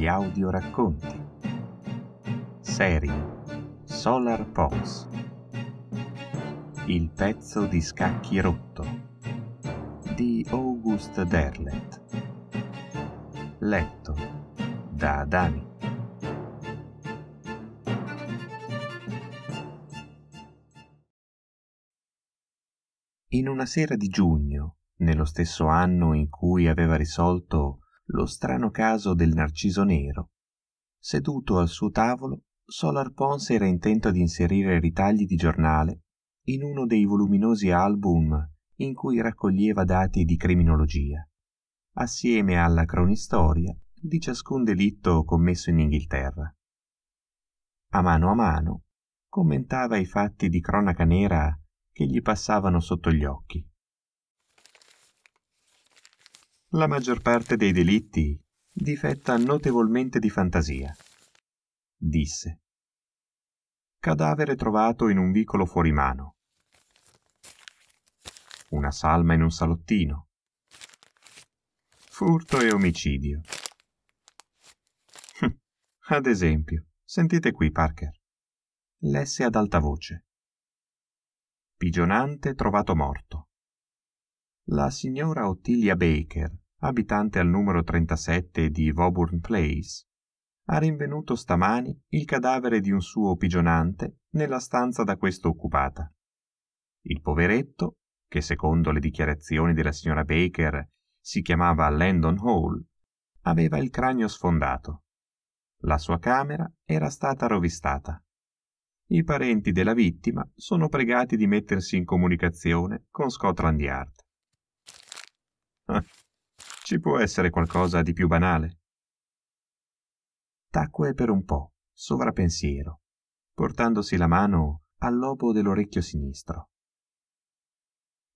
degli audioracconti. Serie Solar Pulse Il pezzo di scacchi rotto di August Derlet Letto da Dani. In una sera di giugno, nello stesso anno in cui aveva risolto lo strano caso del narciso nero. Seduto al suo tavolo, Solar Pons era intento ad inserire ritagli di giornale in uno dei voluminosi album in cui raccoglieva dati di criminologia, assieme alla cronistoria di ciascun delitto commesso in Inghilterra. A mano a mano commentava i fatti di cronaca nera che gli passavano sotto gli occhi. La maggior parte dei delitti difetta notevolmente di fantasia. Disse. Cadavere trovato in un vicolo fuori mano. Una salma in un salottino. Furto e omicidio. Hm, ad esempio, sentite qui, Parker. Lesse ad alta voce. Pigionante trovato morto. La signora Ottilia Baker abitante al numero 37 di Woburn Place, ha rinvenuto stamani il cadavere di un suo pigionante nella stanza da questo occupata. Il poveretto, che secondo le dichiarazioni della signora Baker si chiamava Landon Hall, aveva il cranio sfondato. La sua camera era stata rovistata. I parenti della vittima sono pregati di mettersi in comunicazione con Scotland Yard. Ci può essere qualcosa di più banale. Tacque per un po', sovrappensiero, portandosi la mano al lobo dell'orecchio sinistro.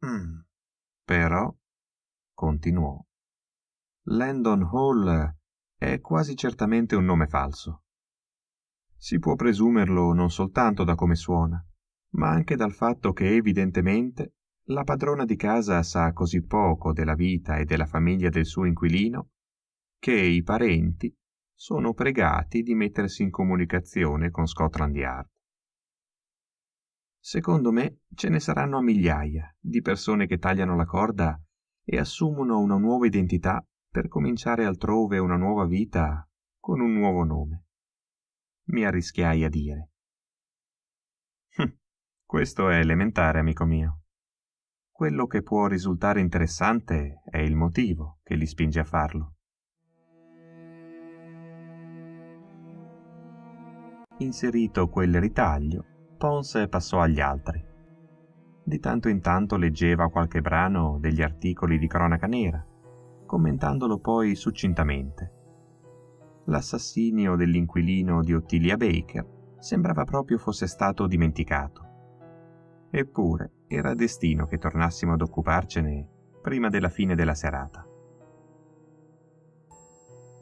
Mm, però, continuò, Landon Hall è quasi certamente un nome falso. Si può presumerlo non soltanto da come suona, ma anche dal fatto che evidentemente la padrona di casa sa così poco della vita e della famiglia del suo inquilino che i parenti sono pregati di mettersi in comunicazione con Scotland Yard. Secondo me ce ne saranno a migliaia di persone che tagliano la corda e assumono una nuova identità per cominciare altrove una nuova vita con un nuovo nome. Mi arrischiai a dire. Hm, questo è elementare, amico mio. Quello che può risultare interessante è il motivo che li spinge a farlo. Inserito quel ritaglio, Pons passò agli altri. Di tanto in tanto leggeva qualche brano degli articoli di cronaca nera, commentandolo poi succintamente. L'assassinio dell'inquilino di Ottilia Baker sembrava proprio fosse stato dimenticato Eppure era destino che tornassimo ad occuparcene prima della fine della serata.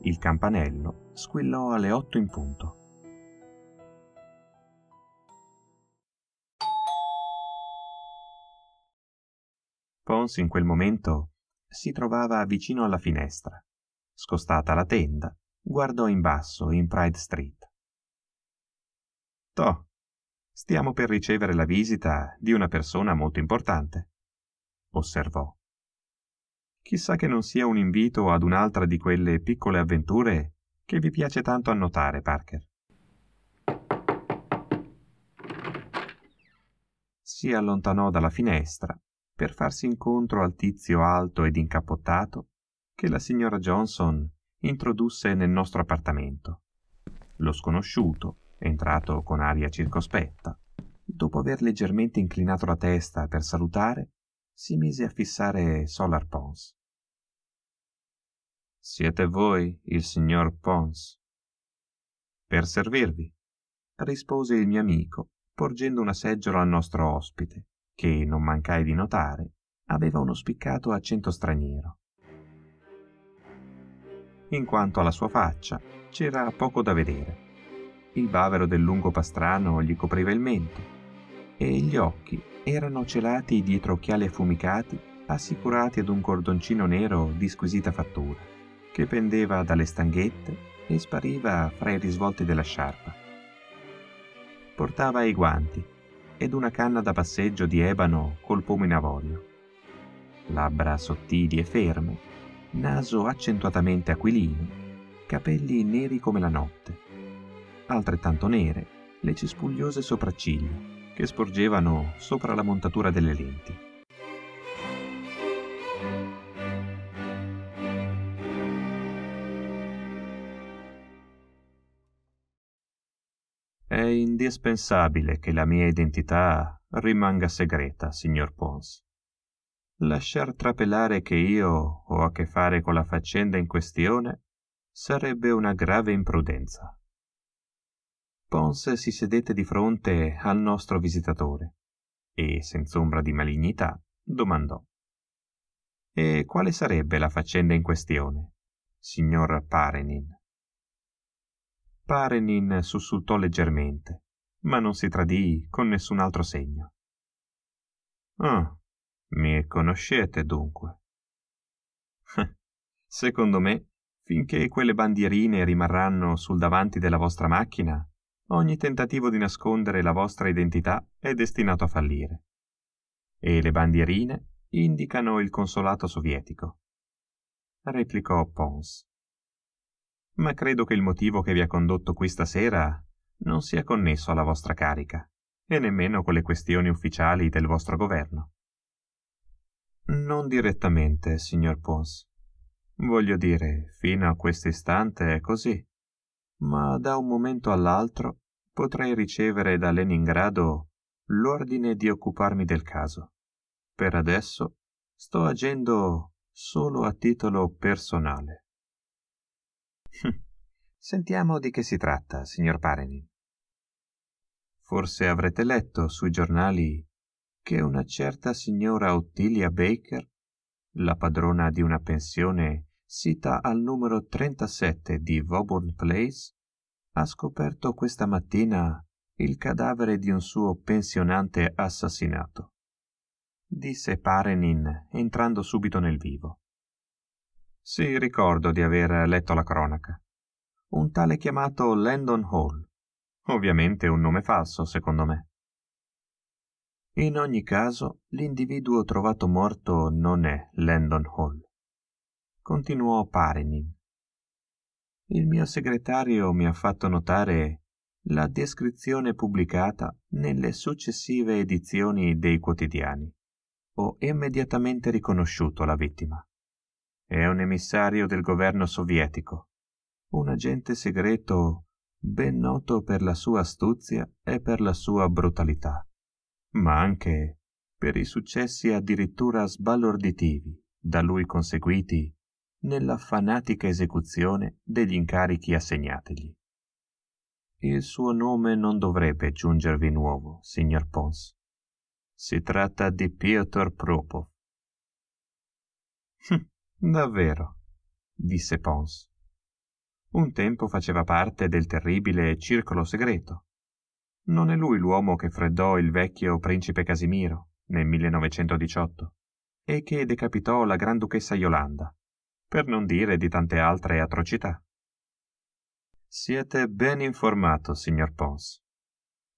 Il campanello squillò alle otto in punto. Pons in quel momento si trovava vicino alla finestra. Scostata la tenda, guardò in basso in Pride Street. Toh, Stiamo per ricevere la visita di una persona molto importante, osservò. Chissà che non sia un invito ad un'altra di quelle piccole avventure che vi piace tanto annotare, Parker. Si allontanò dalla finestra per farsi incontro al tizio alto ed incappottato che la signora Johnson introdusse nel nostro appartamento. Lo sconosciuto entrato con aria circospetta. Dopo aver leggermente inclinato la testa per salutare, si mise a fissare Solar Pons. Siete voi il signor Pons? Per servirvi, rispose il mio amico, porgendo una seggiola al nostro ospite, che, non mancai di notare, aveva uno spiccato accento straniero. In quanto alla sua faccia, c'era poco da vedere il bavero del lungo pastrano gli copriva il mento e gli occhi erano celati dietro occhiali affumicati assicurati ad un cordoncino nero di squisita fattura che pendeva dalle stanghette e spariva fra i risvolti della sciarpa. Portava i guanti ed una canna da passeggio di ebano col pomo in avorio. Labbra sottili e ferme, naso accentuatamente aquilino, capelli neri come la notte altrettanto nere, le cespugliose sopracciglia, che sporgevano sopra la montatura delle lenti. È indispensabile che la mia identità rimanga segreta, signor Pons. Lasciar trapelare che io ho a che fare con la faccenda in questione sarebbe una grave imprudenza. Pons si sedette di fronte al nostro visitatore e, senz'ombra di malignità, domandò E quale sarebbe la faccenda in questione, signor Parenin? Parenin sussultò leggermente, ma non si tradì con nessun altro segno. Ah, mi conoscete dunque? Secondo me, finché quelle bandierine rimarranno sul davanti della vostra macchina, ogni tentativo di nascondere la vostra identità è destinato a fallire. E le bandierine indicano il consolato sovietico. Replicò Pons. Ma credo che il motivo che vi ha condotto qui stasera non sia connesso alla vostra carica e nemmeno con le questioni ufficiali del vostro governo. Non direttamente, signor Pons. Voglio dire, fino a questo istante è così, ma da un momento all'altro potrei ricevere da Leningrado l'ordine di occuparmi del caso. Per adesso sto agendo solo a titolo personale. Hm, sentiamo di che si tratta, signor Parenin. Forse avrete letto sui giornali che una certa signora Ottilia Baker, la padrona di una pensione sita al numero 37 di Woburn Place, ha scoperto questa mattina il cadavere di un suo pensionante assassinato, disse Parenin, entrando subito nel vivo. Sì, ricordo di aver letto la cronaca. Un tale chiamato Landon Hall. Ovviamente un nome falso, secondo me. In ogni caso, l'individuo trovato morto non è Landon Hall. Continuò Parenin. Il mio segretario mi ha fatto notare la descrizione pubblicata nelle successive edizioni dei quotidiani. Ho immediatamente riconosciuto la vittima. È un emissario del governo sovietico, un agente segreto ben noto per la sua astuzia e per la sua brutalità, ma anche per i successi addirittura sbalorditivi da lui conseguiti nella fanatica esecuzione degli incarichi assegnategli. Il suo nome non dovrebbe giungervi nuovo, signor Pons. Si tratta di Piotr Propov. Hm, davvero, disse Pons. Un tempo faceva parte del terribile circolo segreto. Non è lui l'uomo che freddò il vecchio principe Casimiro nel 1918 e che decapitò la granduchessa Yolanda per non dire di tante altre atrocità. Siete ben informato, signor Pons.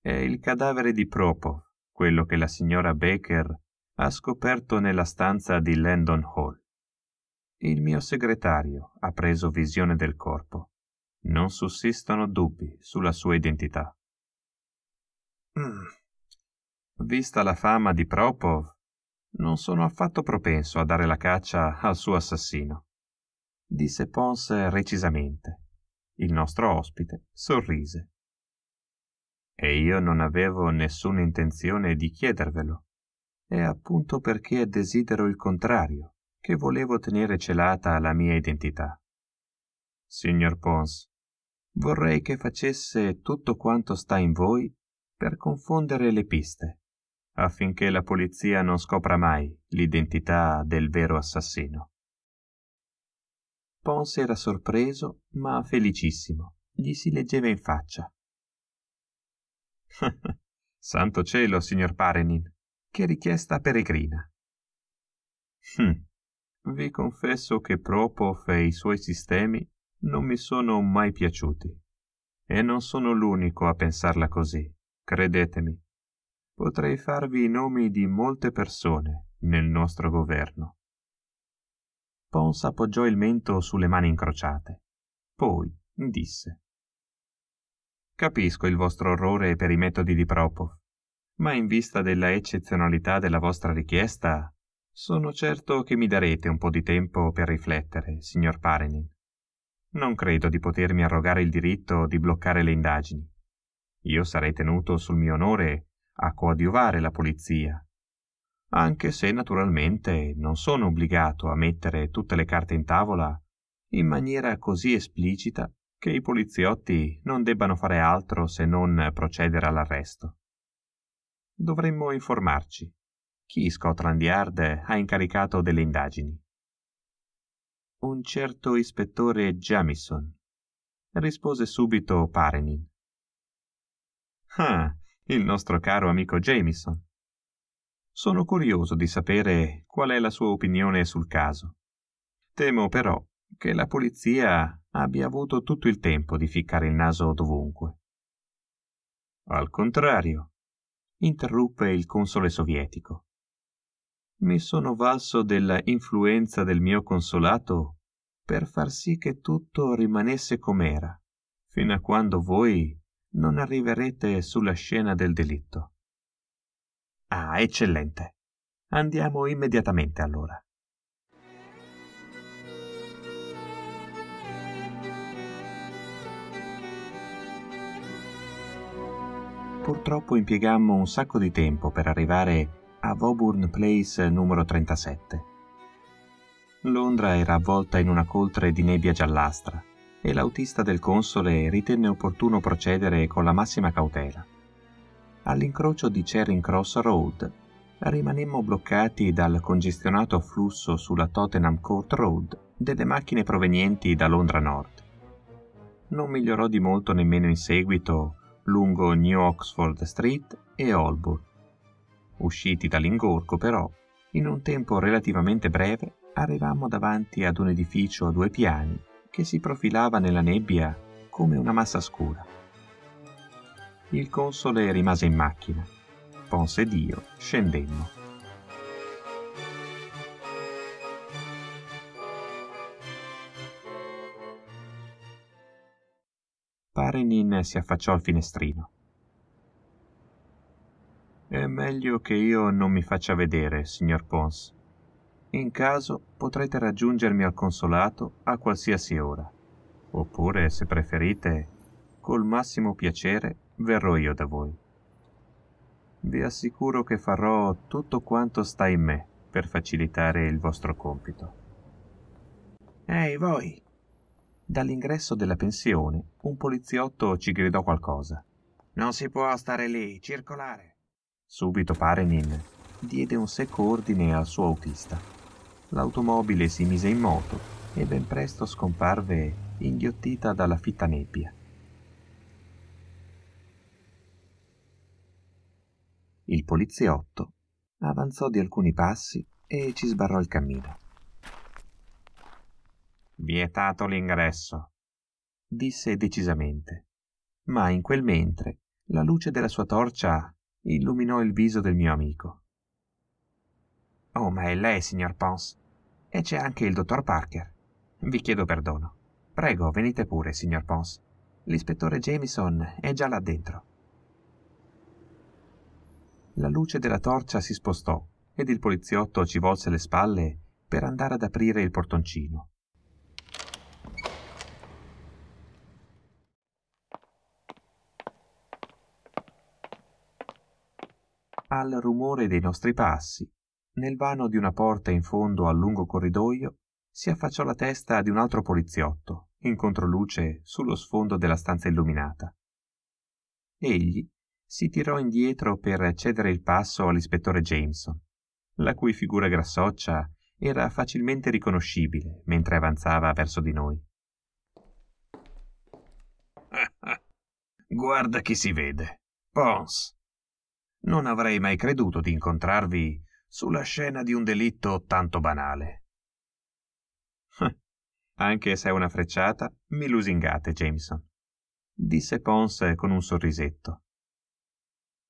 È il cadavere di Propov, quello che la signora Baker ha scoperto nella stanza di Landon Hall. Il mio segretario ha preso visione del corpo. Non sussistono dubbi sulla sua identità. Mm. Vista la fama di Propov, non sono affatto propenso a dare la caccia al suo assassino disse Pons recisamente. Il nostro ospite sorrise. E io non avevo nessuna intenzione di chiedervelo. È appunto perché desidero il contrario che volevo tenere celata la mia identità. Signor Pons, vorrei che facesse tutto quanto sta in voi per confondere le piste, affinché la polizia non scopra mai l'identità del vero assassino. Pons era sorpreso, ma felicissimo. Gli si leggeva in faccia. Santo cielo, signor Parenin, che richiesta peregrina. Hm, vi confesso che Propof e i suoi sistemi non mi sono mai piaciuti. E non sono l'unico a pensarla così, credetemi. Potrei farvi i nomi di molte persone nel nostro governo Pons appoggiò il mento sulle mani incrociate. Poi disse Capisco il vostro orrore per i metodi di Propov, ma in vista della eccezionalità della vostra richiesta, sono certo che mi darete un po' di tempo per riflettere, signor Parenin. Non credo di potermi arrogare il diritto di bloccare le indagini. Io sarei tenuto sul mio onore a coadiuvare la polizia anche se naturalmente non sono obbligato a mettere tutte le carte in tavola in maniera così esplicita che i poliziotti non debbano fare altro se non procedere all'arresto. Dovremmo informarci. Chi Scotland Yard ha incaricato delle indagini? Un certo ispettore Jamison, rispose subito Parenin. Ah, il nostro caro amico Jamison. Sono curioso di sapere qual è la sua opinione sul caso. Temo però che la polizia abbia avuto tutto il tempo di ficcare il naso dovunque. Al contrario, interruppe il console sovietico. Mi sono valso della influenza del mio consolato per far sì che tutto rimanesse com'era, fino a quando voi non arriverete sulla scena del delitto. Ah, eccellente. Andiamo immediatamente allora. Purtroppo impiegammo un sacco di tempo per arrivare a Woburn Place numero 37. Londra era avvolta in una coltre di nebbia giallastra e l'autista del console ritenne opportuno procedere con la massima cautela all'incrocio di Charing Cross Road. Rimanemmo bloccati dal congestionato afflusso sulla Tottenham Court Road delle macchine provenienti da Londra Nord. Non migliorò di molto nemmeno in seguito lungo New Oxford Street e Holborn. Usciti dall'ingorgo, però, in un tempo relativamente breve arrivammo davanti ad un edificio a due piani che si profilava nella nebbia come una massa scura. Il console rimase in macchina. Ponse io scendemmo. Parenin si affacciò al finestrino. È meglio che io non mi faccia vedere, signor Pons. In caso potrete raggiungermi al consolato a qualsiasi ora. Oppure, se preferite, col massimo piacere verrò io da voi. Vi assicuro che farò tutto quanto sta in me per facilitare il vostro compito. Ehi voi! Dall'ingresso della pensione un poliziotto ci gridò qualcosa. Non si può stare lì, circolare. Subito Parenin diede un secco ordine al suo autista. L'automobile si mise in moto e ben presto scomparve inghiottita dalla fitta nebbia. Il poliziotto avanzò di alcuni passi e ci sbarrò il cammino. Vietato l'ingresso, disse decisamente, ma in quel mentre la luce della sua torcia illuminò il viso del mio amico. Oh, ma è lei, signor Pons. E c'è anche il dottor Parker. Vi chiedo perdono. Prego, venite pure, signor Pons. L'ispettore Jameson è già là dentro la luce della torcia si spostò ed il poliziotto ci volse le spalle per andare ad aprire il portoncino. Al rumore dei nostri passi, nel vano di una porta in fondo al lungo corridoio, si affacciò la testa di un altro poliziotto, in controluce sullo sfondo della stanza illuminata. Egli si tirò indietro per cedere il passo all'ispettore Jameson, la cui figura grassoccia era facilmente riconoscibile mentre avanzava verso di noi. Guarda chi si vede. Pons. Non avrei mai creduto di incontrarvi sulla scena di un delitto tanto banale. Anche se è una frecciata, mi lusingate, Jameson, disse Pons con un sorrisetto.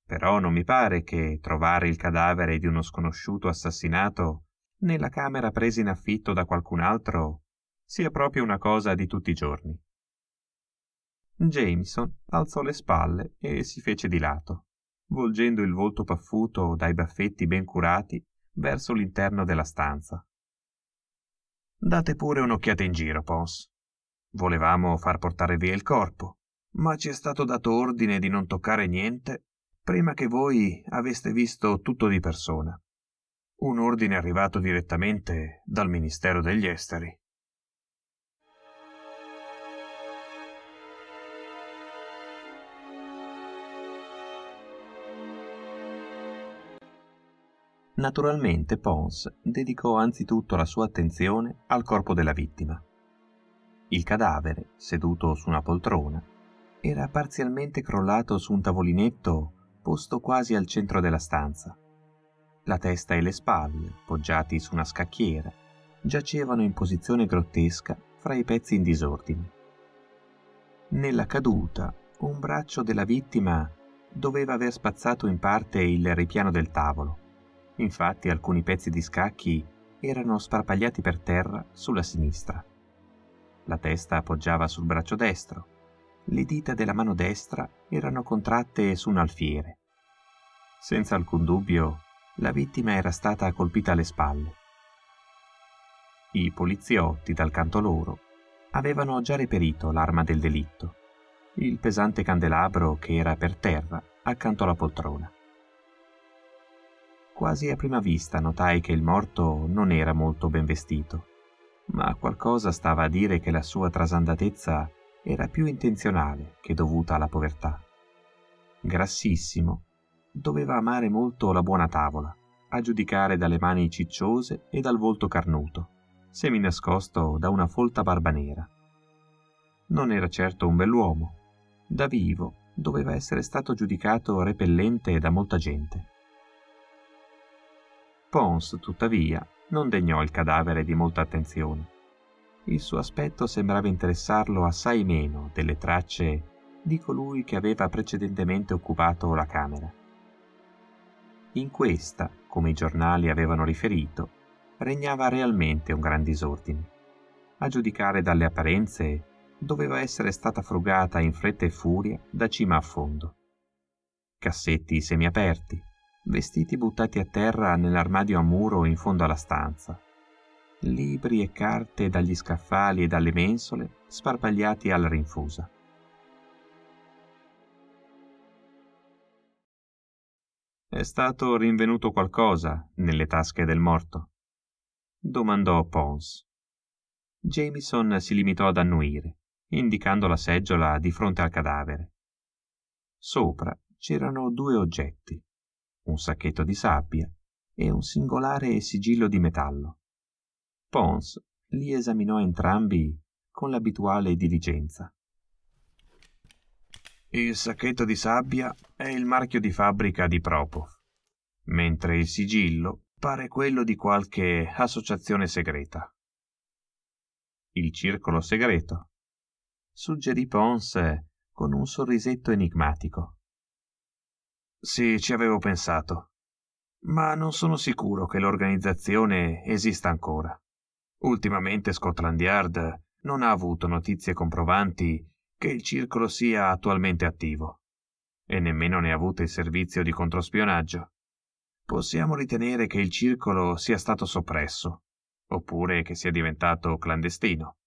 Però non mi pare che trovare il cadavere di uno sconosciuto assassinato nella camera presa in affitto da qualcun altro sia proprio una cosa di tutti i giorni. Jameson alzò le spalle e si fece di lato, volgendo il volto paffuto dai baffetti ben curati verso l'interno della stanza. Date pure un'occhiata in giro, Pons. Volevamo far portare via il corpo, ma ci è stato dato ordine di non toccare niente prima che voi aveste visto tutto di persona. Un ordine arrivato direttamente dal Ministero degli Esteri. Naturalmente Pons dedicò anzitutto la sua attenzione al corpo della vittima. Il cadavere, seduto su una poltrona, era parzialmente crollato su un tavolinetto posto quasi al centro della stanza. La testa e le spalle, poggiati su una scacchiera, giacevano in posizione grottesca fra i pezzi in disordine. Nella caduta, un braccio della vittima doveva aver spazzato in parte il ripiano del tavolo. Infatti alcuni pezzi di scacchi erano sparpagliati per terra sulla sinistra. La testa appoggiava sul braccio destro, le dita della mano destra erano contratte su un alfiere. Senza alcun dubbio, la vittima era stata colpita alle spalle. I poliziotti, dal canto loro, avevano già reperito l'arma del delitto, il pesante candelabro che era per terra accanto alla poltrona. Quasi a prima vista notai che il morto non era molto ben vestito, ma qualcosa stava a dire che la sua trasandatezza era più intenzionale che dovuta alla povertà. Grassissimo, doveva amare molto la buona tavola, a giudicare dalle mani cicciose e dal volto carnuto, semi nascosto da una folta barba nera. Non era certo un bell'uomo. Da vivo doveva essere stato giudicato repellente da molta gente. Pons, tuttavia, non degnò il cadavere di molta attenzione il suo aspetto sembrava interessarlo assai meno delle tracce di colui che aveva precedentemente occupato la Camera. In questa, come i giornali avevano riferito, regnava realmente un gran disordine. A giudicare dalle apparenze, doveva essere stata frugata in fretta e furia da cima a fondo. Cassetti semiaperti, vestiti buttati a terra nell'armadio a muro in fondo alla stanza, libri e carte dagli scaffali e dalle mensole sparpagliati alla rinfusa. È stato rinvenuto qualcosa nelle tasche del morto? domandò Pons. Jameson si limitò ad annuire, indicando la seggiola di fronte al cadavere. Sopra c'erano due oggetti, un sacchetto di sabbia e un singolare sigillo di metallo. Pons li esaminò entrambi con l'abituale diligenza. Il sacchetto di sabbia è il marchio di fabbrica di Propov, mentre il sigillo pare quello di qualche associazione segreta. Il circolo segreto, suggerì Pons con un sorrisetto enigmatico. Sì, ci avevo pensato, ma non sono sicuro che l'organizzazione esista ancora. Ultimamente Scotland Yard non ha avuto notizie comprovanti che il circolo sia attualmente attivo e nemmeno ne ha avuto il servizio di controspionaggio. Possiamo ritenere che il circolo sia stato soppresso oppure che sia diventato clandestino.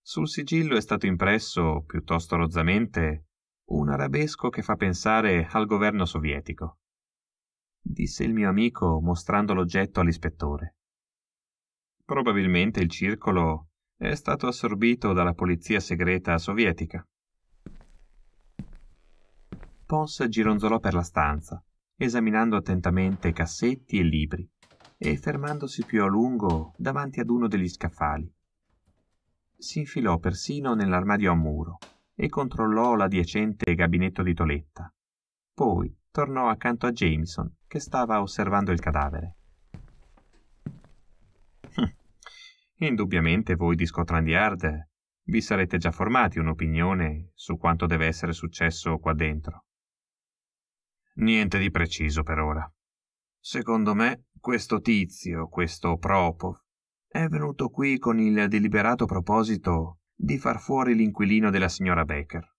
Sul sigillo è stato impresso, piuttosto rozzamente, un arabesco che fa pensare al governo sovietico. Disse il mio amico mostrando l'oggetto all'ispettore. Probabilmente il circolo è stato assorbito dalla polizia segreta sovietica. Pons gironzolò per la stanza, esaminando attentamente cassetti e libri, e fermandosi più a lungo davanti ad uno degli scaffali. Si infilò persino nell'armadio a muro e controllò l'adiacente gabinetto di Toletta. Poi tornò accanto a Jameson, che stava osservando il cadavere. Indubbiamente voi di Scotland Yard vi sarete già formati un'opinione su quanto deve essere successo qua dentro. Niente di preciso per ora. Secondo me, questo tizio, questo Propov, è venuto qui con il deliberato proposito di far fuori l'inquilino della signora Baker.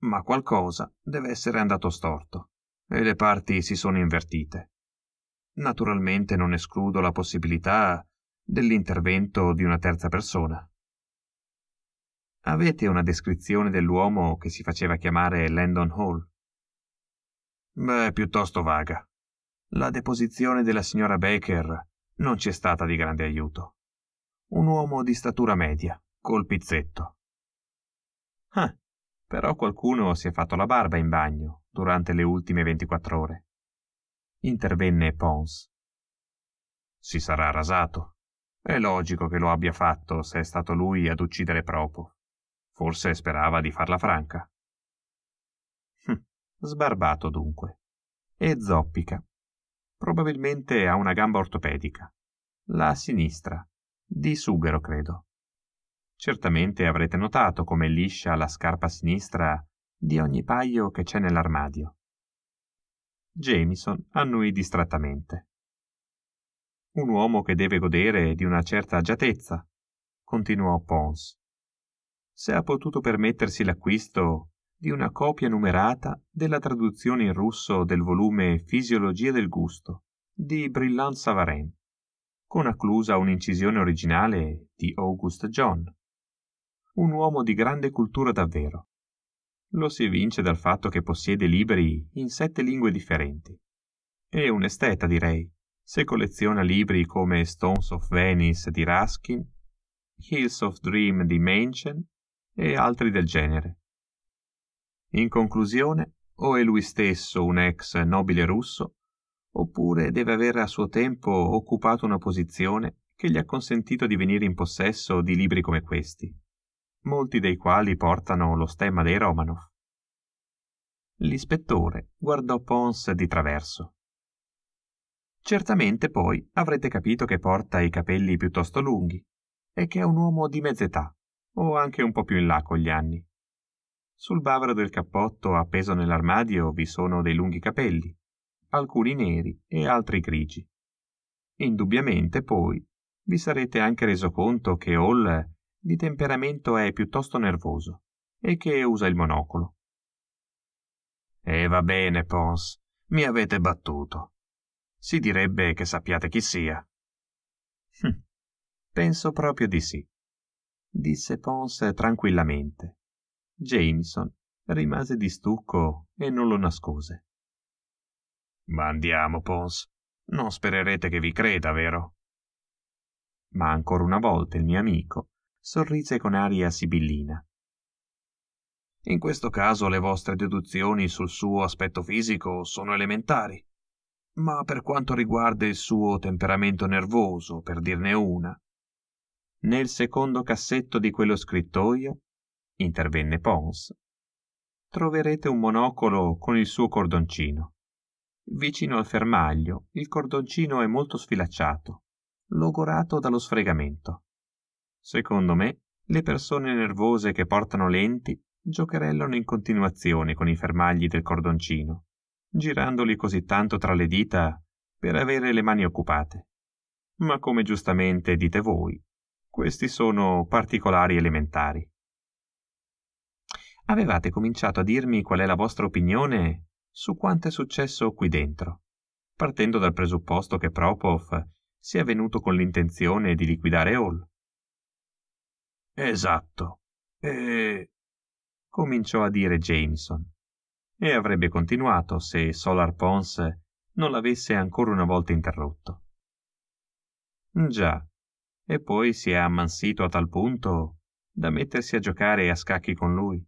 Ma qualcosa deve essere andato storto e le parti si sono invertite. Naturalmente non escludo la possibilità dell'intervento di una terza persona. Avete una descrizione dell'uomo che si faceva chiamare Landon Hall? Beh, piuttosto vaga. La deposizione della signora Baker non ci è stata di grande aiuto. Un uomo di statura media, col pizzetto. Ah, però qualcuno si è fatto la barba in bagno durante le ultime 24 ore. Intervenne Pons. Si sarà rasato. È logico che lo abbia fatto se è stato lui ad uccidere Propo. Forse sperava di farla franca. Hm, sbarbato dunque. E zoppica. Probabilmente ha una gamba ortopedica. La sinistra. Di sughero, credo. Certamente avrete notato come liscia la scarpa sinistra di ogni paio che c'è nell'armadio. Jameson annui distrattamente un uomo che deve godere di una certa agiatezza, continuò Pons. Se ha potuto permettersi l'acquisto di una copia numerata della traduzione in russo del volume Fisiologia del gusto di Brillant Savarin, con acclusa un'incisione originale di August John. Un uomo di grande cultura davvero. Lo si evince dal fatto che possiede libri in sette lingue differenti. E un esteta, direi, se colleziona libri come Stones of Venice di Ruskin, Hills of Dream di Menchen e altri del genere. In conclusione, o è lui stesso un ex nobile russo, oppure deve aver a suo tempo occupato una posizione che gli ha consentito di venire in possesso di libri come questi, molti dei quali portano lo stemma dei Romanov. L'ispettore guardò Pons di traverso. Certamente poi avrete capito che porta i capelli piuttosto lunghi e che è un uomo di mezz'età, o anche un po' più in là con gli anni. Sul bavero del cappotto appeso nell'armadio vi sono dei lunghi capelli, alcuni neri e altri grigi. Indubbiamente poi vi sarete anche reso conto che Hall di temperamento è piuttosto nervoso e che usa il monocolo. E va bene, Pons, mi avete battuto si direbbe che sappiate chi sia. Hm, penso proprio di sì, disse Pons tranquillamente. Jameson rimase di stucco e non lo nascose. Ma andiamo, Pons. Non spererete che vi creda, vero? Ma ancora una volta il mio amico sorrise con aria sibillina. In questo caso le vostre deduzioni sul suo aspetto fisico sono elementari ma per quanto riguarda il suo temperamento nervoso, per dirne una, nel secondo cassetto di quello scrittoio, intervenne Pons, troverete un monocolo con il suo cordoncino. Vicino al fermaglio, il cordoncino è molto sfilacciato, logorato dallo sfregamento. Secondo me, le persone nervose che portano lenti giocherellano in continuazione con i fermagli del cordoncino girandoli così tanto tra le dita per avere le mani occupate. Ma come giustamente dite voi, questi sono particolari elementari. Avevate cominciato a dirmi qual è la vostra opinione su quanto è successo qui dentro, partendo dal presupposto che Propov sia venuto con l'intenzione di liquidare Hall. Esatto. E... cominciò a dire Jameson e avrebbe continuato se Solar Pons non l'avesse ancora una volta interrotto. Già, e poi si è ammansito a tal punto da mettersi a giocare a scacchi con lui.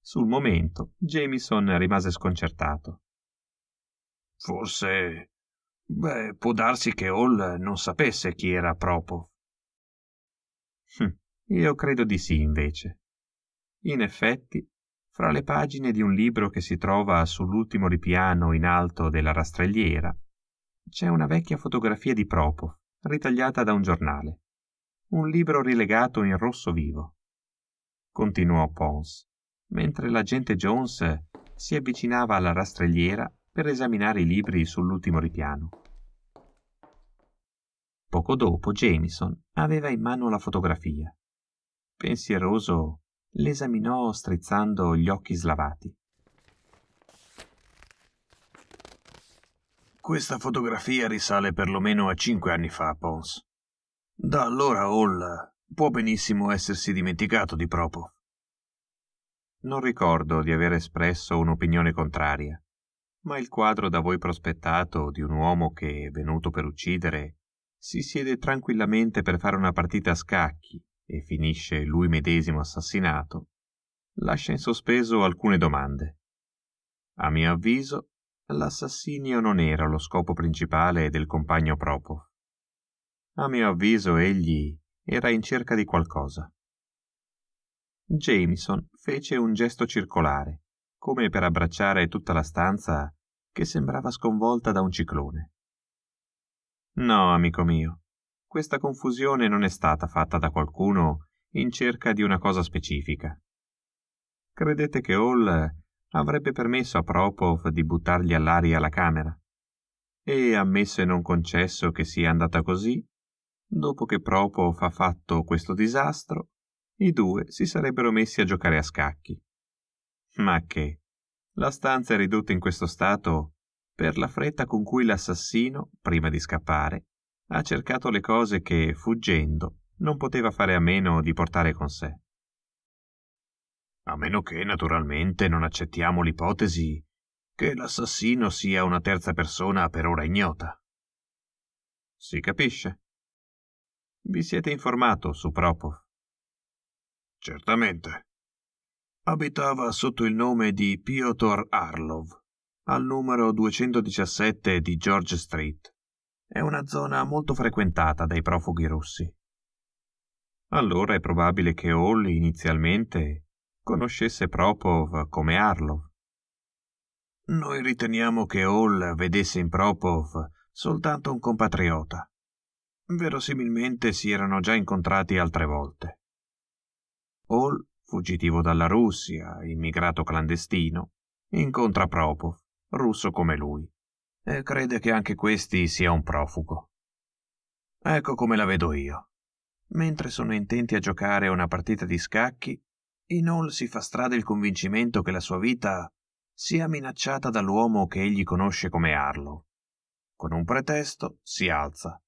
Sul momento Jamison rimase sconcertato. Forse... Beh, può darsi che Hall non sapesse chi era Propov. Hm, io credo di sì, invece. In effetti, fra le pagine di un libro che si trova sull'ultimo ripiano in alto della rastrelliera c'è una vecchia fotografia di Propov, ritagliata da un giornale. Un libro rilegato in rosso vivo. Continuò Pons, mentre l'agente Jones si avvicinava alla rastrelliera per esaminare i libri sull'ultimo ripiano. Poco dopo Jameson aveva in mano la fotografia. Pensieroso l'esaminò strizzando gli occhi slavati. Questa fotografia risale perlomeno a cinque anni fa, Pons. Da allora Hall può benissimo essersi dimenticato di Propov. Non ricordo di aver espresso un'opinione contraria, ma il quadro da voi prospettato di un uomo che, venuto per uccidere, si siede tranquillamente per fare una partita a scacchi e finisce lui medesimo assassinato, lascia in sospeso alcune domande. A mio avviso, l'assassinio non era lo scopo principale del compagno proprio. A mio avviso egli era in cerca di qualcosa. Jameson fece un gesto circolare, come per abbracciare tutta la stanza che sembrava sconvolta da un ciclone. No, amico mio, questa confusione non è stata fatta da qualcuno in cerca di una cosa specifica. Credete che Hall avrebbe permesso a Propov di buttargli all'aria la camera? E ammesso e non concesso che sia andata così, dopo che Propov ha fatto questo disastro, i due si sarebbero messi a giocare a scacchi. Ma che? La stanza è ridotta in questo stato per la fretta con cui l'assassino, prima di scappare, ha cercato le cose che, fuggendo, non poteva fare a meno di portare con sé. A meno che, naturalmente, non accettiamo l'ipotesi che l'assassino sia una terza persona per ora ignota. Si capisce. Vi siete informato su Propov? Certamente. Abitava sotto il nome di Piotr Arlov, al numero 217 di George Street. È una zona molto frequentata dai profughi russi. Allora è probabile che Hall inizialmente conoscesse Propov come Arlov. Noi riteniamo che Hall vedesse in Propov soltanto un compatriota. Verosimilmente si erano già incontrati altre volte. Hall, fuggitivo dalla Russia, immigrato clandestino, incontra Propov, russo come lui e crede che anche questi sia un profugo. Ecco come la vedo io. Mentre sono intenti a giocare una partita di scacchi, Inol si fa strada il convincimento che la sua vita sia minacciata dall'uomo che egli conosce come Arlo. Con un pretesto si alza,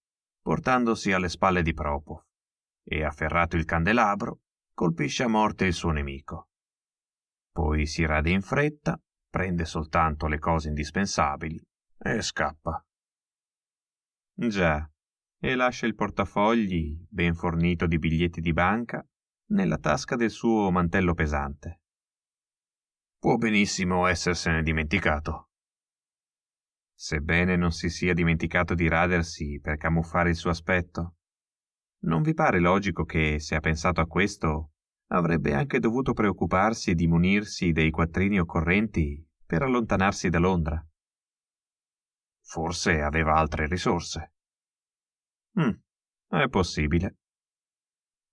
portandosi alle spalle di Propov, e afferrato il candelabro, colpisce a morte il suo nemico. Poi si rade in fretta, prende soltanto le cose indispensabili e scappa. Già, e lascia il portafogli, ben fornito di biglietti di banca, nella tasca del suo mantello pesante. Può benissimo essersene dimenticato. Sebbene non si sia dimenticato di radersi per camuffare il suo aspetto, non vi pare logico che, se ha pensato a questo, avrebbe anche dovuto preoccuparsi di munirsi dei quattrini occorrenti per allontanarsi da Londra? Forse aveva altre risorse. Mm, è possibile.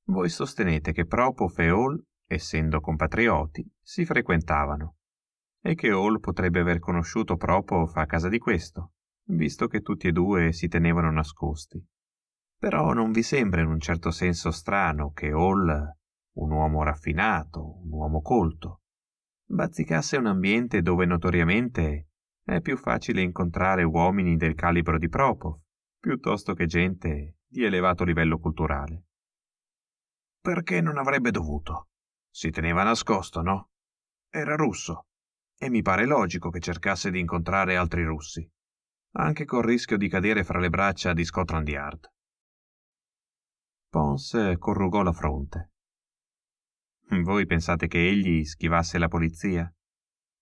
Voi sostenete che Propov e Hall, essendo compatrioti, si frequentavano e che Hall potrebbe aver conosciuto Propov a casa di questo, visto che tutti e due si tenevano nascosti. Però non vi sembra in un certo senso strano che Hall, un uomo raffinato, un uomo colto, bazzicasse un ambiente dove notoriamente è più facile incontrare uomini del calibro di Propov, piuttosto che gente di elevato livello culturale. Perché non avrebbe dovuto? Si teneva nascosto, no? Era russo, e mi pare logico che cercasse di incontrare altri russi, anche col rischio di cadere fra le braccia di Scotland Yard. Pons corrugò la fronte. Voi pensate che egli schivasse la polizia?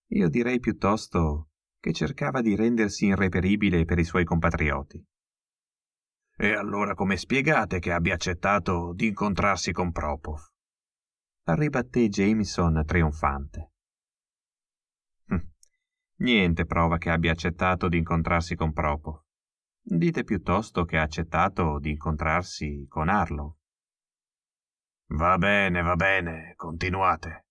Io direi piuttosto che cercava di rendersi irreperibile per i suoi compatrioti. E allora come spiegate che abbia accettato di incontrarsi con Propov? ribatté Jameson trionfante. Hm, niente prova che abbia accettato di incontrarsi con Propov. Dite piuttosto che ha accettato di incontrarsi con Arlo. Va bene, va bene, continuate.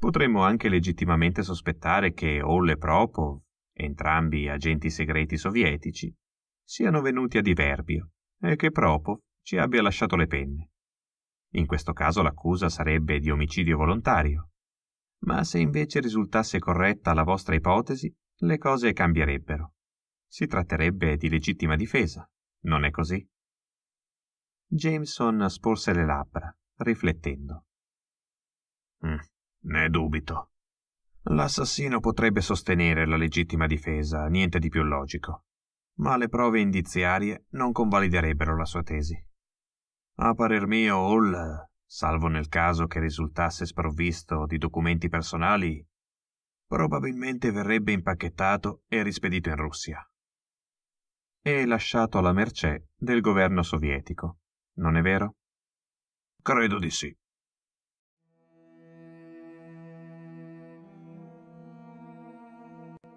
Potremmo anche legittimamente sospettare che Hall e Propov, entrambi agenti segreti sovietici, siano venuti a diverbio e che Propov ci abbia lasciato le penne. In questo caso l'accusa sarebbe di omicidio volontario. Ma se invece risultasse corretta la vostra ipotesi, le cose cambierebbero. Si tratterebbe di legittima difesa, non è così? Jameson sporse le labbra, riflettendo. Mm, ne dubito. L'assassino potrebbe sostenere la legittima difesa, niente di più logico, ma le prove indiziarie non convaliderebbero la sua tesi. A parer mio, Hall, salvo nel caso che risultasse sprovvisto di documenti personali, probabilmente verrebbe impacchettato e rispedito in Russia. E lasciato alla mercé del governo sovietico, non è vero? Credo di sì.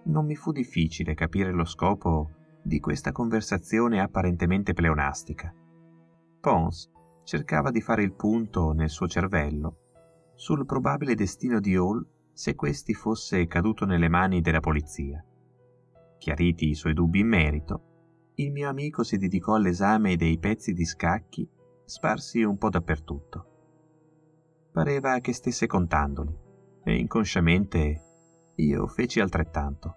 non mi fu difficile capire lo scopo di questa conversazione apparentemente pleonastica. Pons cercava di fare il punto nel suo cervello sul probabile destino di Hall se questi fosse caduto nelle mani della polizia. Chiariti i suoi dubbi in merito, il mio amico si dedicò all'esame dei pezzi di scacchi sparsi un po' dappertutto. Pareva che stesse contandoli e inconsciamente io feci altrettanto.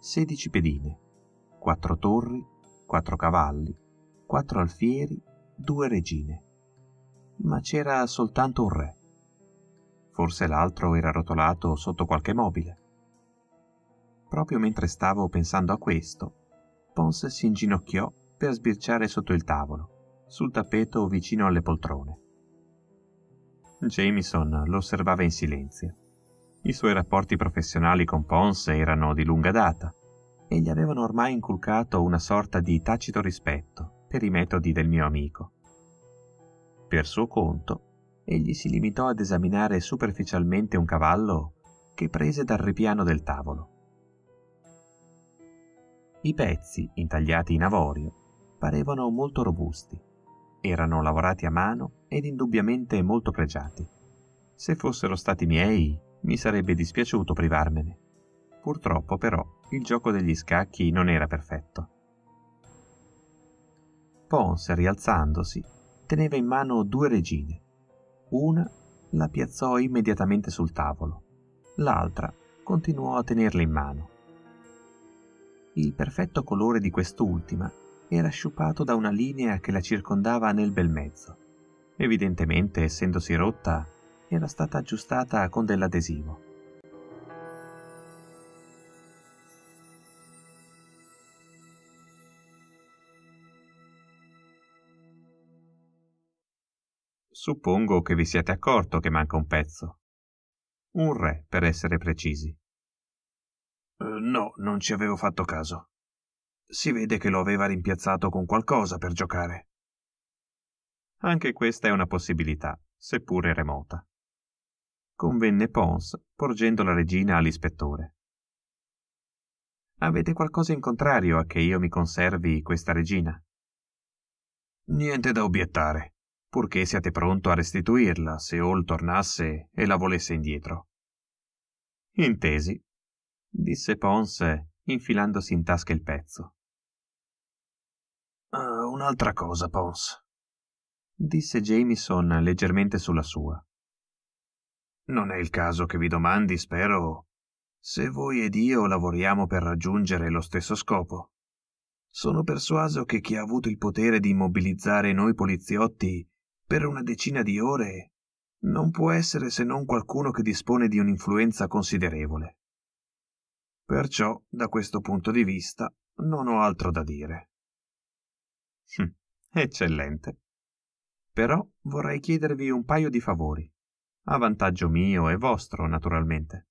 Sedici pedine, quattro torri, quattro cavalli, quattro alfieri, due regine. Ma c'era soltanto un re. Forse l'altro era rotolato sotto qualche mobile. Proprio mentre stavo pensando a questo, Pons si inginocchiò per sbirciare sotto il tavolo, sul tappeto vicino alle poltrone. Jameson lo osservava in silenzio. I suoi rapporti professionali con Pons erano di lunga data e gli avevano ormai inculcato una sorta di tacito rispetto per i metodi del mio amico. Per suo conto, egli si limitò ad esaminare superficialmente un cavallo che prese dal ripiano del tavolo. I pezzi, intagliati in avorio, parevano molto robusti, erano lavorati a mano ed indubbiamente molto pregiati. Se fossero stati miei, mi sarebbe dispiaciuto privarmene. Purtroppo però il gioco degli scacchi non era perfetto. Pons, rialzandosi, teneva in mano due regine. Una la piazzò immediatamente sul tavolo, l'altra continuò a tenerla in mano. Il perfetto colore di quest'ultima era sciupato da una linea che la circondava nel bel mezzo. Evidentemente, essendosi rotta, era stata aggiustata con dell'adesivo. Suppongo che vi siate accorto che manca un pezzo. Un re, per essere precisi. Uh, no, non ci avevo fatto caso. Si vede che lo aveva rimpiazzato con qualcosa per giocare. Anche questa è una possibilità, seppure remota convenne Pons, porgendo la regina all'ispettore. Avete qualcosa in contrario a che io mi conservi questa regina? Niente da obiettare, purché siate pronto a restituirla se Hall tornasse e la volesse indietro. Intesi, disse Pons, infilandosi in tasca il pezzo. Uh, un'altra cosa, Pons, disse Jameson leggermente sulla sua. Non è il caso che vi domandi, spero, se voi ed io lavoriamo per raggiungere lo stesso scopo. Sono persuaso che chi ha avuto il potere di immobilizzare noi poliziotti per una decina di ore non può essere se non qualcuno che dispone di un'influenza considerevole. Perciò, da questo punto di vista, non ho altro da dire. Hm, eccellente. Però vorrei chiedervi un paio di favori a vantaggio mio e vostro naturalmente.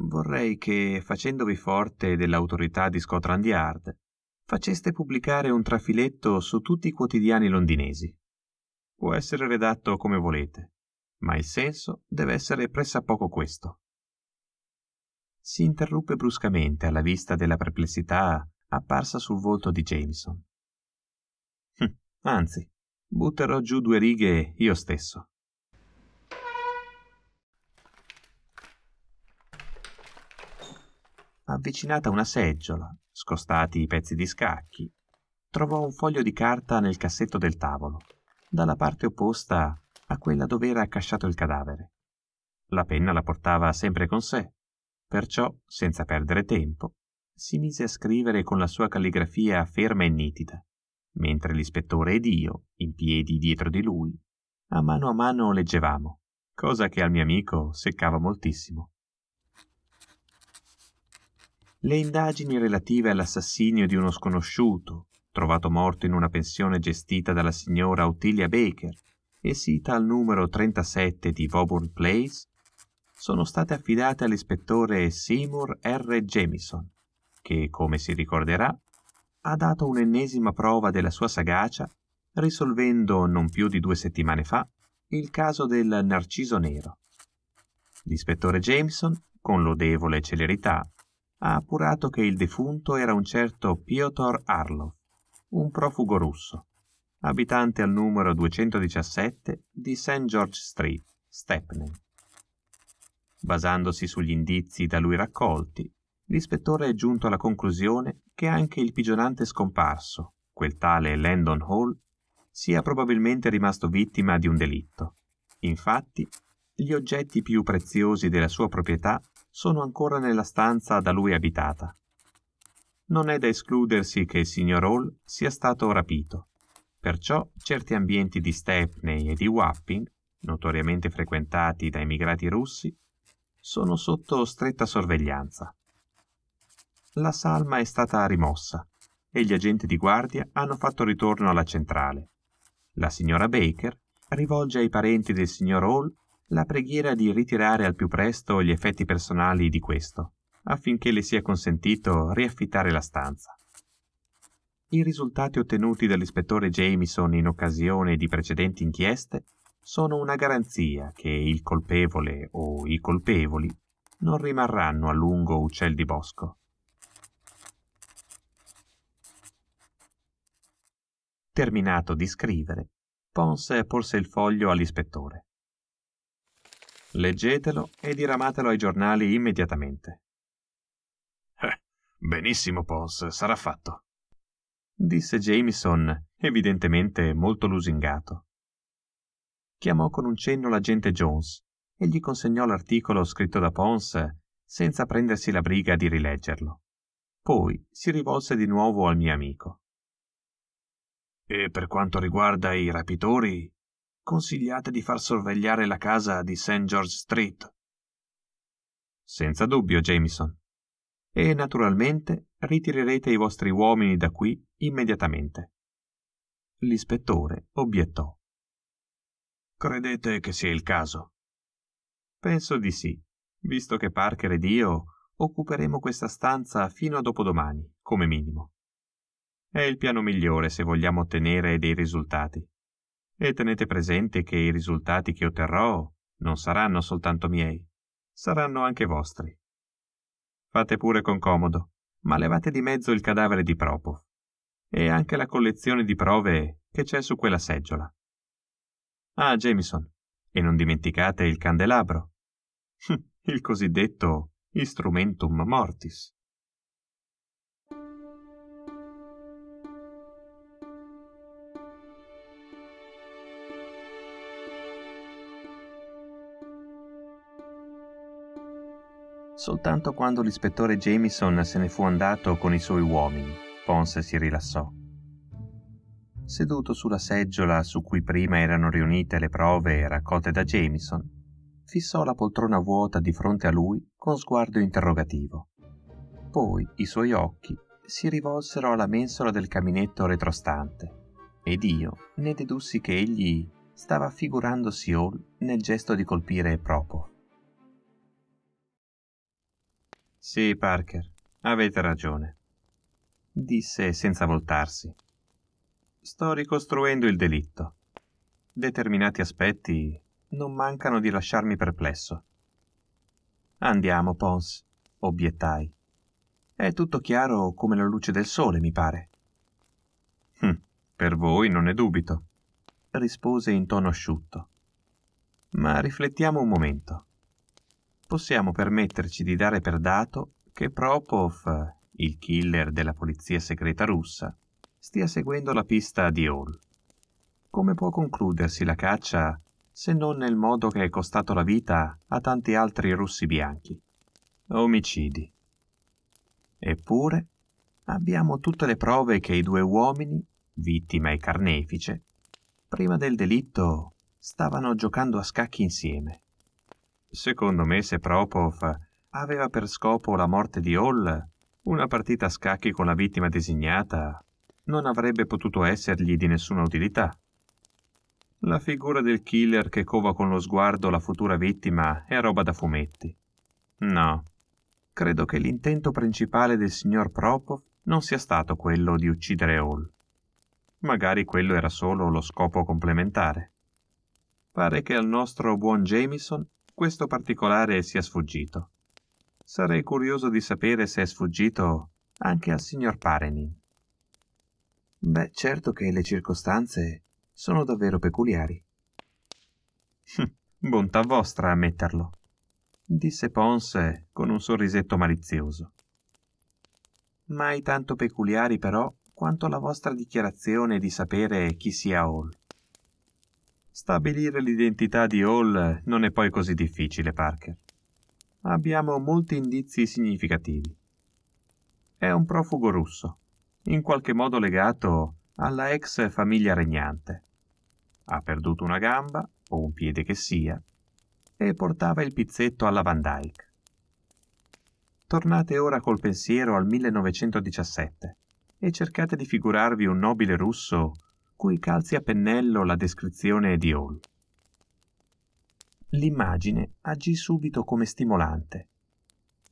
Vorrei che, facendovi forte dell'autorità di Scotland Yard, faceste pubblicare un trafiletto su tutti i quotidiani londinesi. Può essere redatto come volete, ma il senso deve essere pressappoco questo. Si interruppe bruscamente alla vista della perplessità apparsa sul volto di Jameson. Hm, anzi, butterò giù due righe io stesso. avvicinata una seggiola, scostati i pezzi di scacchi. Trovò un foglio di carta nel cassetto del tavolo, dalla parte opposta a quella dove era accasciato il cadavere. La penna la portava sempre con sé, perciò, senza perdere tempo, si mise a scrivere con la sua calligrafia ferma e nitida, mentre l'ispettore ed io, in piedi dietro di lui, a mano a mano leggevamo, cosa che al mio amico seccava moltissimo le indagini relative all'assassinio di uno sconosciuto, trovato morto in una pensione gestita dalla signora Ottilia Baker e sita al numero 37 di Woburn Place, sono state affidate all'ispettore Seymour R. Jamison, che, come si ricorderà, ha dato un'ennesima prova della sua sagacia risolvendo non più di due settimane fa il caso del Narciso Nero. L'ispettore Jameson, con lodevole celerità ha appurato che il defunto era un certo Piotr Arlov, un profugo russo, abitante al numero 217 di St. George Street, Stepney. Basandosi sugli indizi da lui raccolti, l'ispettore è giunto alla conclusione che anche il pigionante scomparso, quel tale Landon Hall, sia probabilmente rimasto vittima di un delitto. Infatti, gli oggetti più preziosi della sua proprietà sono ancora nella stanza da lui abitata. Non è da escludersi che il signor Hall sia stato rapito, perciò certi ambienti di Stepney e di Wapping, notoriamente frequentati da emigrati russi, sono sotto stretta sorveglianza. La salma è stata rimossa e gli agenti di guardia hanno fatto ritorno alla centrale. La signora Baker rivolge ai parenti del signor Hall la preghiera di ritirare al più presto gli effetti personali di questo, affinché le sia consentito riaffittare la stanza. I risultati ottenuti dall'ispettore Jameson in occasione di precedenti inchieste sono una garanzia che il colpevole o i colpevoli non rimarranno a lungo uccel di bosco. Terminato di scrivere, Pons porse il foglio all'ispettore. Leggetelo e diramatelo ai giornali immediatamente. Eh, benissimo, Pons, sarà fatto, disse Jameson, evidentemente molto lusingato. Chiamò con un cenno l'agente Jones e gli consegnò l'articolo scritto da Pons senza prendersi la briga di rileggerlo. Poi si rivolse di nuovo al mio amico. E per quanto riguarda i rapitori, consigliate di far sorvegliare la casa di St. George Street. Senza dubbio, Jameson. E naturalmente ritirerete i vostri uomini da qui immediatamente. L'ispettore obiettò. Credete che sia il caso? Penso di sì, visto che Parker ed io occuperemo questa stanza fino a dopodomani, come minimo. È il piano migliore se vogliamo ottenere dei risultati. E tenete presente che i risultati che otterrò non saranno soltanto miei, saranno anche vostri. Fate pure con comodo, ma levate di mezzo il cadavere di Propo e anche la collezione di prove che c'è su quella seggiola. Ah, Jameson, e non dimenticate il candelabro, il cosiddetto instrumentum mortis. Soltanto quando l'ispettore Jameson se ne fu andato con i suoi uomini, Pons si rilassò. Seduto sulla seggiola su cui prima erano riunite le prove raccolte da Jameson, fissò la poltrona vuota di fronte a lui con sguardo interrogativo. Poi i suoi occhi si rivolsero alla mensola del caminetto retrostante ed io ne dedussi che egli stava figurandosi Hall nel gesto di colpire Propov. Sì, Parker, avete ragione, disse senza voltarsi. Sto ricostruendo il delitto. Determinati aspetti non mancano di lasciarmi perplesso. Andiamo, Pons, obiettai. È tutto chiaro come la luce del sole, mi pare. Hm, per voi non ne dubito, rispose in tono asciutto. Ma riflettiamo un momento possiamo permetterci di dare per dato che Propov, il killer della polizia segreta russa, stia seguendo la pista di Hall. Come può concludersi la caccia se non nel modo che è costato la vita a tanti altri russi bianchi? Omicidi. Eppure abbiamo tutte le prove che i due uomini, vittima e carnefice, prima del delitto stavano giocando a scacchi insieme. Secondo me se Propov aveva per scopo la morte di Hall, una partita a scacchi con la vittima designata non avrebbe potuto essergli di nessuna utilità. La figura del killer che cova con lo sguardo la futura vittima è roba da fumetti. No, credo che l'intento principale del signor Propov non sia stato quello di uccidere Hall. Magari quello era solo lo scopo complementare. Pare che al nostro buon Jameson questo particolare sia sfuggito. Sarei curioso di sapere se è sfuggito anche al signor Parenin. Beh, certo che le circostanze sono davvero peculiari. Hm, bontà vostra ammetterlo, disse Pons con un sorrisetto malizioso. Mai tanto peculiari però quanto la vostra dichiarazione di sapere chi sia Hall. Stabilire l'identità di Hall non è poi così difficile, Parker. Abbiamo molti indizi significativi. È un profugo russo, in qualche modo legato alla ex famiglia regnante. Ha perduto una gamba, o un piede che sia, e portava il pizzetto alla Van Dyke. Tornate ora col pensiero al 1917 e cercate di figurarvi un nobile russo cui calzi a pennello la descrizione di Hall. L'immagine agì subito come stimolante.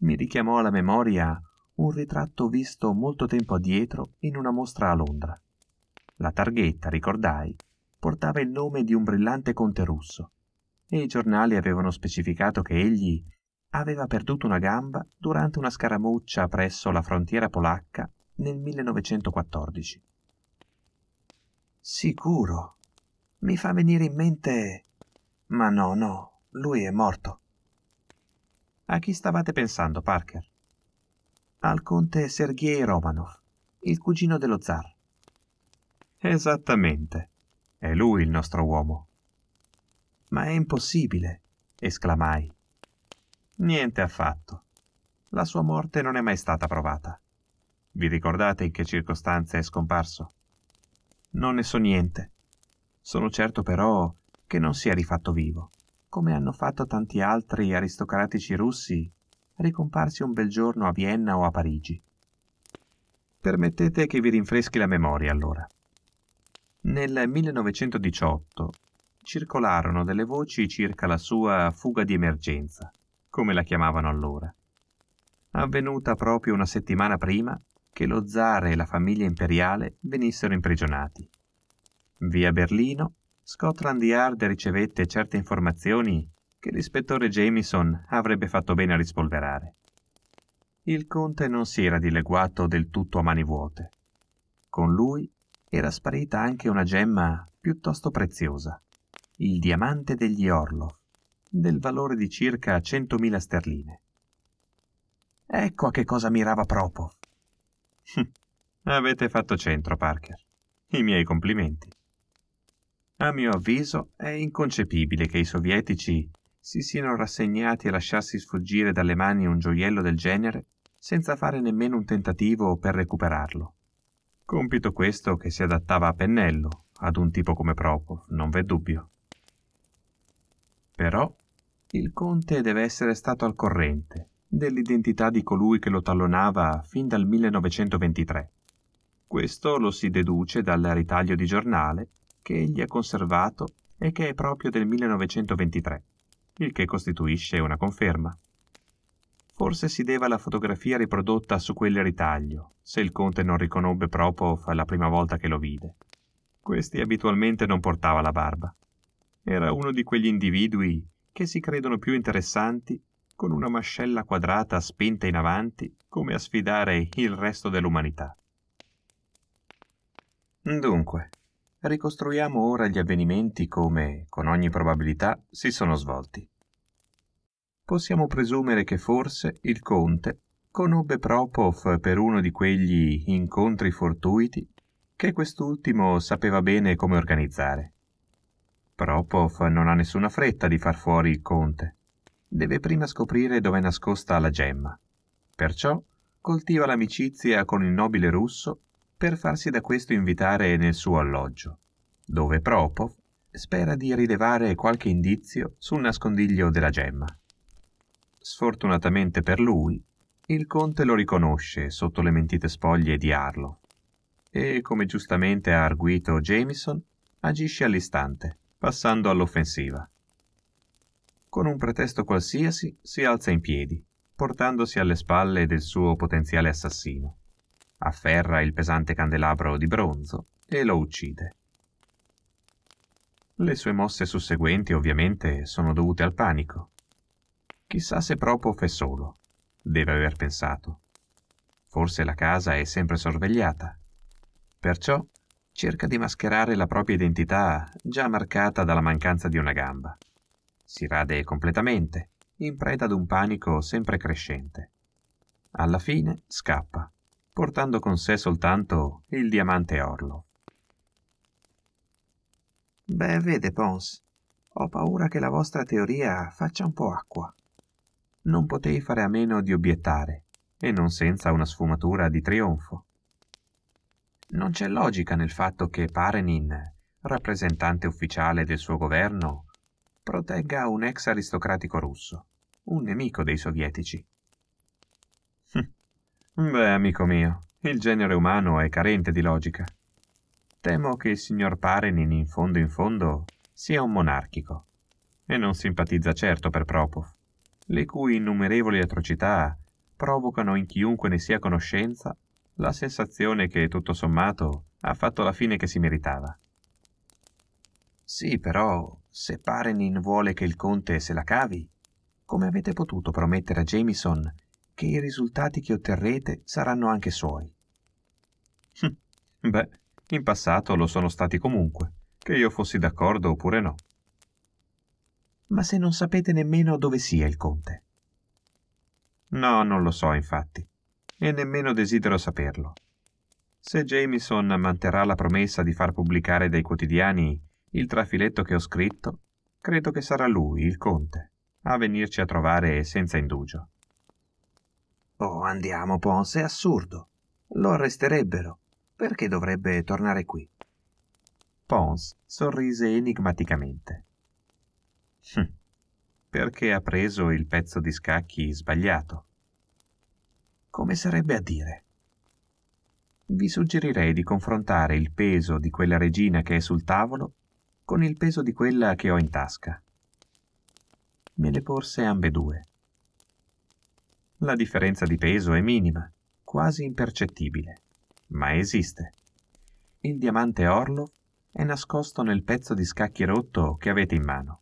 Mi richiamò alla memoria un ritratto visto molto tempo addietro in una mostra a Londra. La targhetta, ricordai, portava il nome di un brillante conte russo e i giornali avevano specificato che egli aveva perduto una gamba durante una scaramuccia presso la frontiera polacca nel 1914. Sicuro. Mi fa venire in mente... Ma no, no, lui è morto. A chi stavate pensando, Parker? Al conte Sergei Romanov, il cugino dello zar. Esattamente. È lui il nostro uomo. Ma è impossibile, esclamai. Niente affatto. La sua morte non è mai stata provata. Vi ricordate in che circostanze è scomparso? Non ne so niente. Sono certo però che non sia rifatto vivo, come hanno fatto tanti altri aristocratici russi ricomparsi un bel giorno a Vienna o a Parigi. Permettete che vi rinfreschi la memoria allora. Nel 1918 circolarono delle voci circa la sua fuga di emergenza, come la chiamavano allora, avvenuta proprio una settimana prima che lo zar e la famiglia imperiale venissero imprigionati. Via Berlino, Scotland Yard ricevette certe informazioni che l'ispettore Jameson avrebbe fatto bene a rispolverare. Il conte non si era dileguato del tutto a mani vuote. Con lui era sparita anche una gemma piuttosto preziosa, il diamante degli Orlov, del valore di circa 100.000 sterline. Ecco a che cosa mirava Propov. Hm. Avete fatto centro, Parker. I miei complimenti. A mio avviso è inconcepibile che i sovietici si siano rassegnati a lasciarsi sfuggire dalle mani un gioiello del genere senza fare nemmeno un tentativo per recuperarlo. Compito questo che si adattava a pennello ad un tipo come Propov, non v'è dubbio. Però il conte deve essere stato al corrente dell'identità di colui che lo tallonava fin dal 1923. Questo lo si deduce dal ritaglio di giornale che egli ha conservato e che è proprio del 1923, il che costituisce una conferma. Forse si deve alla fotografia riprodotta su quel ritaglio, se il conte non riconobbe Propov la prima volta che lo vide. Questi abitualmente non portava la barba. Era uno di quegli individui che si credono più interessanti con una mascella quadrata spinta in avanti come a sfidare il resto dell'umanità. Dunque, ricostruiamo ora gli avvenimenti come, con ogni probabilità, si sono svolti. Possiamo presumere che forse il conte conobbe Propov per uno di quegli incontri fortuiti che quest'ultimo sapeva bene come organizzare. Propov non ha nessuna fretta di far fuori il conte, deve prima scoprire dove è nascosta la gemma. Perciò coltiva l'amicizia con il nobile russo per farsi da questo invitare nel suo alloggio, dove Propov spera di rilevare qualche indizio sul nascondiglio della gemma. Sfortunatamente per lui, il conte lo riconosce sotto le mentite spoglie di Arlo e, come giustamente ha arguito Jameson, agisce all'istante, passando all'offensiva con un pretesto qualsiasi si alza in piedi, portandosi alle spalle del suo potenziale assassino. Afferra il pesante candelabro di bronzo e lo uccide. Le sue mosse susseguenti ovviamente sono dovute al panico. Chissà se Propov è solo, deve aver pensato. Forse la casa è sempre sorvegliata. Perciò cerca di mascherare la propria identità già marcata dalla mancanza di una gamba si rade completamente, in preda ad un panico sempre crescente. Alla fine scappa, portando con sé soltanto il diamante Orlo. Beh, vede, Pons, ho paura che la vostra teoria faccia un po' acqua. Non potei fare a meno di obiettare, e non senza una sfumatura di trionfo. Non c'è logica nel fatto che Parenin, rappresentante ufficiale del suo governo, protegga un ex aristocratico russo, un nemico dei sovietici. Hm. Beh, amico mio, il genere umano è carente di logica. Temo che il signor Parenin in fondo in fondo sia un monarchico e non simpatizza certo per Propov, le cui innumerevoli atrocità provocano in chiunque ne sia conoscenza la sensazione che tutto sommato ha fatto la fine che si meritava. Sì, però se Parenin vuole che il conte se la cavi, come avete potuto promettere a Jameson che i risultati che otterrete saranno anche suoi? Hm, beh, in passato lo sono stati comunque, che io fossi d'accordo oppure no. Ma se non sapete nemmeno dove sia il conte? No, non lo so infatti, e nemmeno desidero saperlo. Se Jameson manterrà la promessa di far pubblicare dai quotidiani il trafiletto che ho scritto, credo che sarà lui, il conte, a venirci a trovare senza indugio. Oh, andiamo, Pons, è assurdo. Lo arresterebbero. Perché dovrebbe tornare qui? Pons sorrise enigmaticamente. Hm, perché ha preso il pezzo di scacchi sbagliato. Come sarebbe a dire? Vi suggerirei di confrontare il peso di quella regina che è sul tavolo con il peso di quella che ho in tasca. Me le porse ambedue. La differenza di peso è minima, quasi impercettibile, ma esiste. Il diamante orlo è nascosto nel pezzo di scacchi rotto che avete in mano.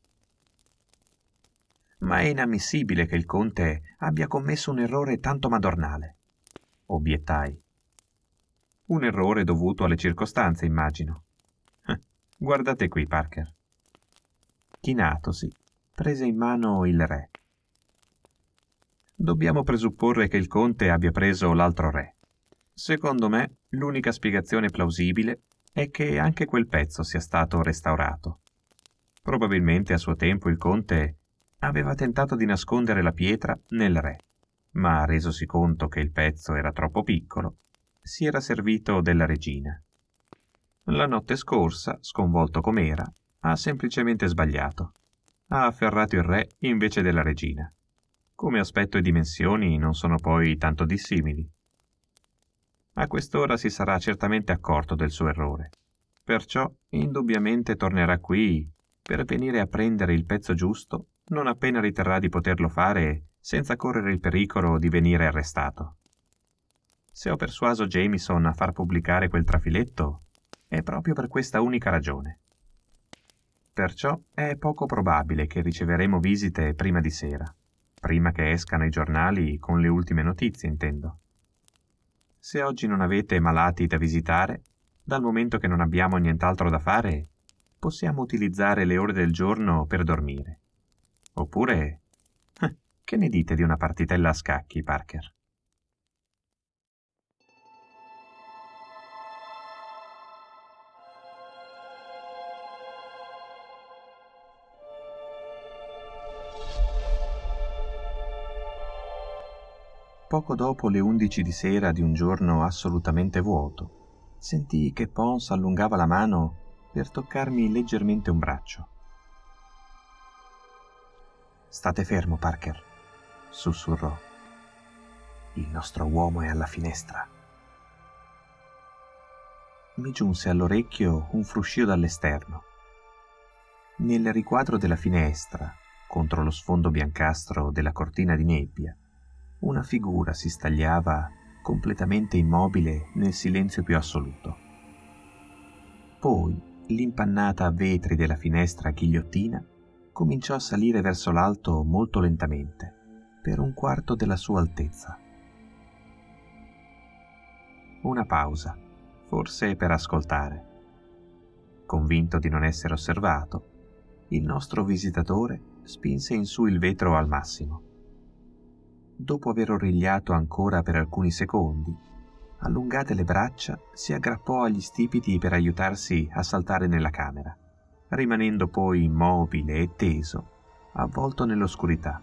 Ma è inammissibile che il conte abbia commesso un errore tanto madornale, obiettai. Un errore dovuto alle circostanze, immagino. Guardate qui, Parker. Chinatosi, prese in mano il re. Dobbiamo presupporre che il conte abbia preso l'altro re. Secondo me, l'unica spiegazione plausibile è che anche quel pezzo sia stato restaurato. Probabilmente a suo tempo il conte aveva tentato di nascondere la pietra nel re, ma resosi conto che il pezzo era troppo piccolo, si era servito della regina. La notte scorsa, sconvolto com'era, ha semplicemente sbagliato. Ha afferrato il re invece della regina. Come aspetto e dimensioni non sono poi tanto dissimili. A quest'ora si sarà certamente accorto del suo errore. Perciò indubbiamente tornerà qui per venire a prendere il pezzo giusto non appena riterrà di poterlo fare senza correre il pericolo di venire arrestato. Se ho persuaso Jameson a far pubblicare quel trafiletto, è proprio per questa unica ragione. Perciò è poco probabile che riceveremo visite prima di sera, prima che escano i giornali con le ultime notizie, intendo. Se oggi non avete malati da visitare, dal momento che non abbiamo nient'altro da fare, possiamo utilizzare le ore del giorno per dormire. Oppure... Che ne dite di una partitella a scacchi, Parker? Poco dopo le undici di sera di un giorno assolutamente vuoto, sentii che Pons allungava la mano per toccarmi leggermente un braccio. State fermo, Parker, sussurrò. Il nostro uomo è alla finestra. Mi giunse all'orecchio un fruscio dall'esterno. Nel riquadro della finestra, contro lo sfondo biancastro della cortina di nebbia, una figura si stagliava completamente immobile nel silenzio più assoluto. Poi l'impannata a vetri della finestra ghigliottina cominciò a salire verso l'alto molto lentamente, per un quarto della sua altezza. Una pausa, forse per ascoltare. Convinto di non essere osservato, il nostro visitatore spinse in su il vetro al massimo Dopo aver origliato ancora per alcuni secondi, allungate le braccia, si aggrappò agli stipiti per aiutarsi a saltare nella camera, rimanendo poi immobile e teso, avvolto nell'oscurità.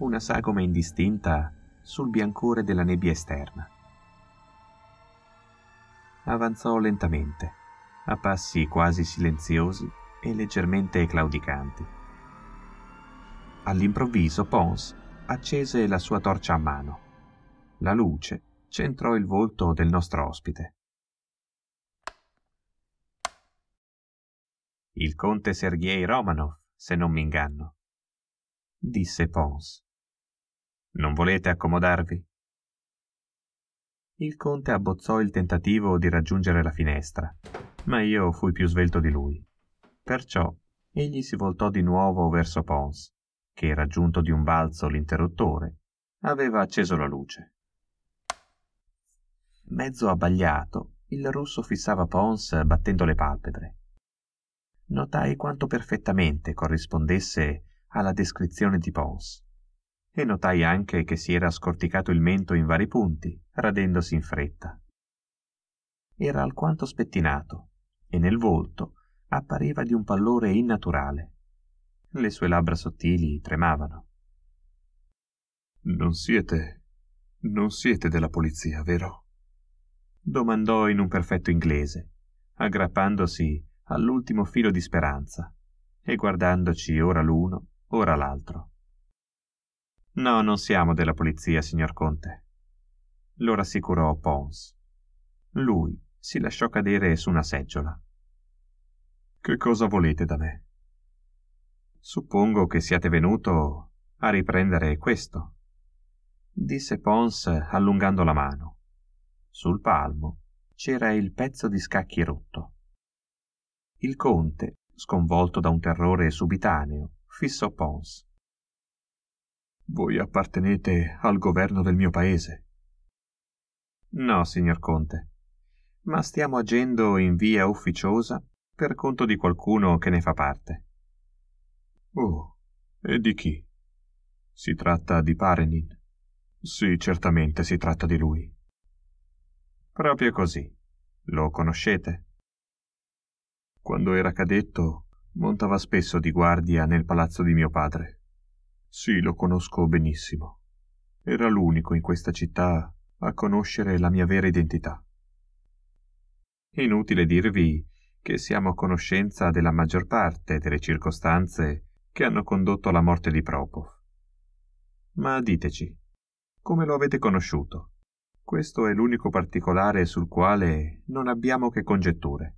Una sagoma indistinta sul biancore della nebbia esterna. Avanzò lentamente, a passi quasi silenziosi e leggermente claudicanti. All'improvviso Pons accese la sua torcia a mano. La luce centrò il volto del nostro ospite. Il conte Sergei Romanov, se non mi inganno, disse Pons. Non volete accomodarvi? Il conte abbozzò il tentativo di raggiungere la finestra, ma io fui più svelto di lui. Perciò egli si voltò di nuovo verso Pons che raggiunto di un balzo l'interruttore, aveva acceso la luce. Mezzo abbagliato, il russo fissava Pons battendo le palpebre. Notai quanto perfettamente corrispondesse alla descrizione di Pons e notai anche che si era scorticato il mento in vari punti, radendosi in fretta. Era alquanto spettinato e nel volto appariva di un pallore innaturale. Le sue labbra sottili tremavano. Non siete... non siete della polizia, vero? domandò in un perfetto inglese, aggrappandosi all'ultimo filo di speranza e guardandoci ora l'uno, ora l'altro. No, non siamo della polizia, signor Conte, lo rassicurò Pons. Lui si lasciò cadere su una seggiola. Che cosa volete da me? suppongo che siate venuto a riprendere questo disse pons allungando la mano sul palmo c'era il pezzo di scacchi rotto il conte sconvolto da un terrore subitaneo fissò pons voi appartenete al governo del mio paese no signor conte ma stiamo agendo in via ufficiosa per conto di qualcuno che ne fa parte Oh, e di chi? Si tratta di Parenin. Sì, certamente si tratta di lui. Proprio così. Lo conoscete? Quando era cadetto, montava spesso di guardia nel palazzo di mio padre. Sì, lo conosco benissimo. Era l'unico in questa città a conoscere la mia vera identità. Inutile dirvi che siamo a conoscenza della maggior parte delle circostanze che hanno condotto alla morte di Prokop. Ma diteci, come lo avete conosciuto? Questo è l'unico particolare sul quale non abbiamo che congetture.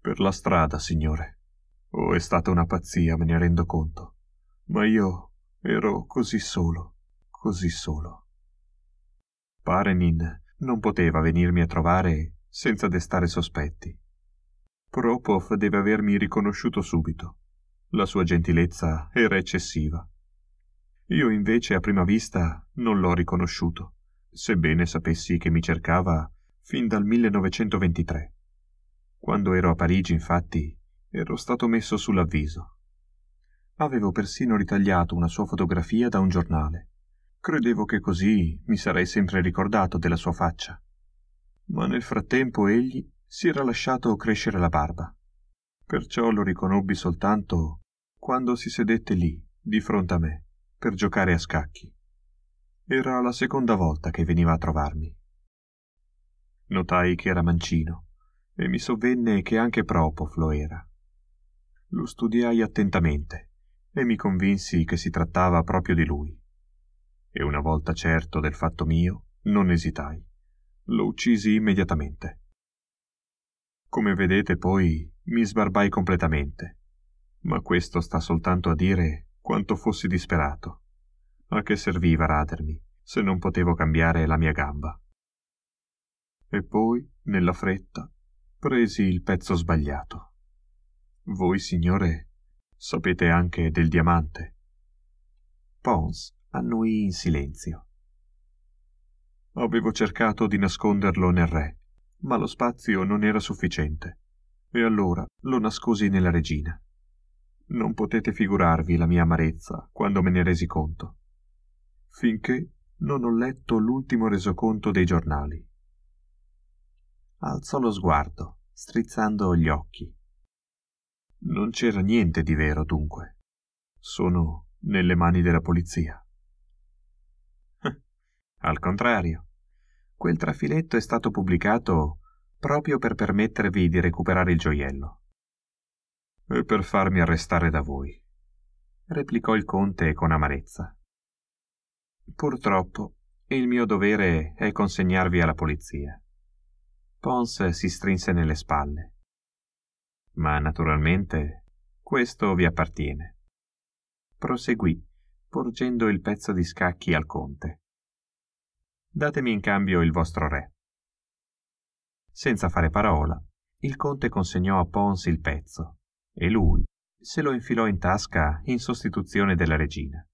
Per la strada, signore. Oh, è stata una pazzia, me ne rendo conto. Ma io ero così solo, così solo. Parenin non poteva venirmi a trovare senza destare sospetti. Propov deve avermi riconosciuto subito. La sua gentilezza era eccessiva. Io invece a prima vista non l'ho riconosciuto, sebbene sapessi che mi cercava fin dal 1923. Quando ero a Parigi, infatti, ero stato messo sull'avviso. Avevo persino ritagliato una sua fotografia da un giornale. Credevo che così mi sarei sempre ricordato della sua faccia. Ma nel frattempo egli si era lasciato crescere la barba. Perciò lo riconobbi soltanto quando si sedette lì, di fronte a me, per giocare a scacchi. Era la seconda volta che veniva a trovarmi. Notai che era mancino e mi sovvenne che anche Propoflo era. Lo studiai attentamente e mi convinsi che si trattava proprio di lui. E una volta certo del fatto mio, non esitai. Lo uccisi immediatamente. Come vedete poi, mi sbarbai completamente ma questo sta soltanto a dire quanto fossi disperato. A che serviva radermi, se non potevo cambiare la mia gamba? E poi, nella fretta, presi il pezzo sbagliato. Voi, signore, sapete anche del diamante. Pons annui in silenzio. Avevo cercato di nasconderlo nel re, ma lo spazio non era sufficiente, e allora lo nascosi nella regina. Non potete figurarvi la mia amarezza quando me ne resi conto. Finché non ho letto l'ultimo resoconto dei giornali. Alzò lo sguardo, strizzando gli occhi. Non c'era niente di vero, dunque. Sono nelle mani della polizia. Al contrario, quel trafiletto è stato pubblicato proprio per permettervi di recuperare il gioiello. Eh, per farmi arrestare da voi, replicò il conte con amarezza. Purtroppo il mio dovere è consegnarvi alla polizia. Pons si strinse nelle spalle. Ma naturalmente questo vi appartiene. Proseguì, porgendo il pezzo di scacchi al conte. Datemi in cambio il vostro re. Senza fare parola, il conte consegnò a Pons il pezzo e lui se lo infilò in tasca in sostituzione della regina.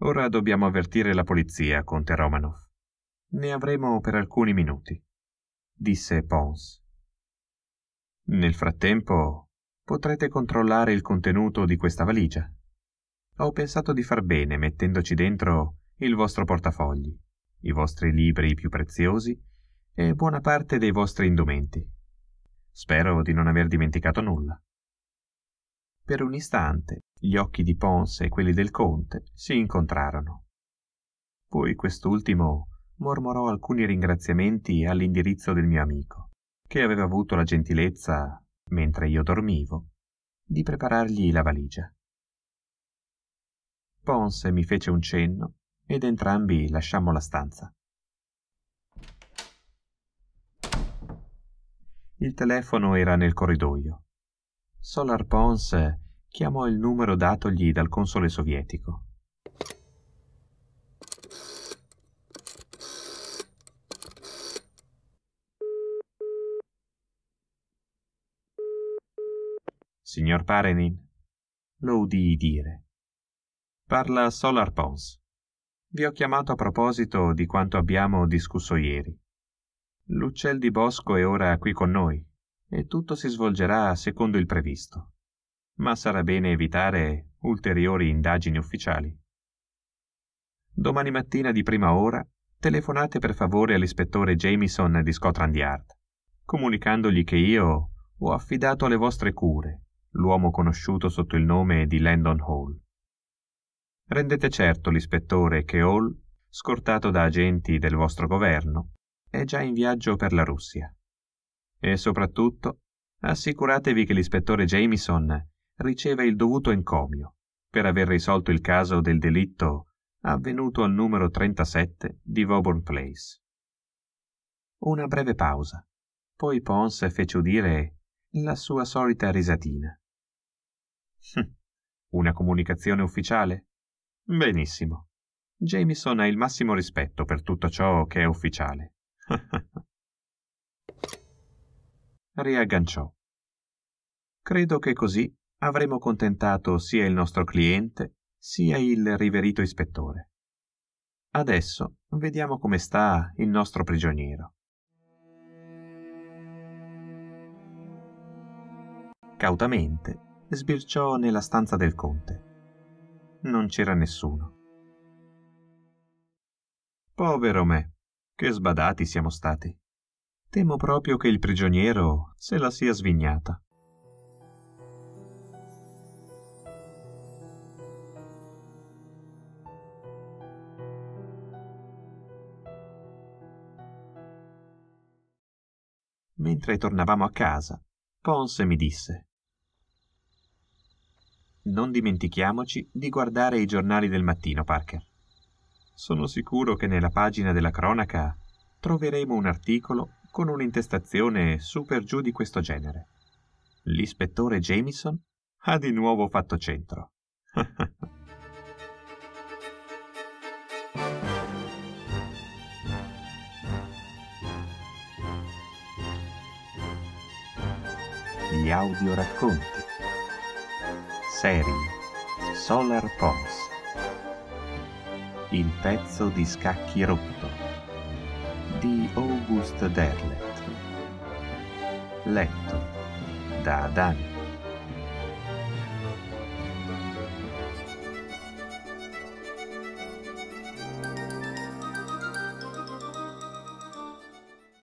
Ora dobbiamo avvertire la polizia, conte Romanov. Ne avremo per alcuni minuti, disse Pons. Nel frattempo potrete controllare il contenuto di questa valigia. Ho pensato di far bene mettendoci dentro il vostro portafogli, i vostri libri più preziosi e buona parte dei vostri indumenti. Spero di non aver dimenticato nulla. Per un istante gli occhi di Pons e quelli del conte si incontrarono. Poi quest'ultimo mormorò alcuni ringraziamenti all'indirizzo del mio amico, che aveva avuto la gentilezza, mentre io dormivo, di preparargli la valigia. Pons mi fece un cenno ed entrambi lasciammo la stanza. Il telefono era nel corridoio. Solar Pons chiamò il numero datogli dal console sovietico. Signor Parenin, lo udii dire. Parla Solar Pons. Vi ho chiamato a proposito di quanto abbiamo discusso ieri. L'uccel di bosco è ora qui con noi e tutto si svolgerà secondo il previsto. Ma sarà bene evitare ulteriori indagini ufficiali. Domani mattina di prima ora telefonate per favore all'ispettore Jameson di Scotland Yard, comunicandogli che io ho affidato alle vostre cure l'uomo conosciuto sotto il nome di Landon Hall. Rendete certo l'ispettore che Hall, scortato da agenti del vostro governo, è già in viaggio per la Russia. E soprattutto, assicuratevi che l'ispettore Jameson riceva il dovuto encomio per aver risolto il caso del delitto avvenuto al numero 37 di Woburn Place. Una breve pausa, poi Pons fece udire la sua solita risatina. Hm, una comunicazione ufficiale? Benissimo. Jameson ha il massimo rispetto per tutto ciò che è ufficiale. Riagganciò. Credo che così avremo contentato sia il nostro cliente sia il riverito ispettore. Adesso vediamo come sta il nostro prigioniero. Cautamente sbirciò nella stanza del conte. Non c'era nessuno. Povero me, che sbadati siamo stati. Temo proprio che il prigioniero se la sia svignata. Mentre tornavamo a casa, Ponce mi disse Non dimentichiamoci di guardare i giornali del mattino, Parker. Sono sicuro che nella pagina della cronaca troveremo un articolo con un'intestazione su giù di questo genere. L'ispettore Jameson ha di nuovo fatto centro. Gli audio racconti. Serie Solar Pons. Il pezzo di scacchi rotto di August Derlet letto da Adani